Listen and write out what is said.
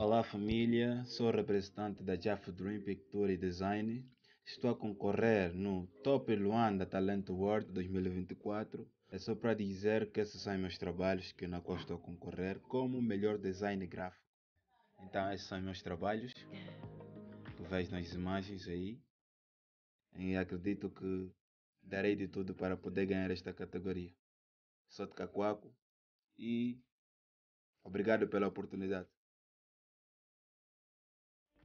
Olá família, sou representante da Jaffa Dream Picture e Design. Estou a concorrer no Top Luanda Talent Award 2024. É só para dizer que esses são meus trabalhos que na qual estou a concorrer como melhor design gráfico. Então esses são meus trabalhos. Tu vês nas imagens aí. E acredito que darei de tudo para poder ganhar esta categoria. Sou de Cacuaco e obrigado pela oportunidade.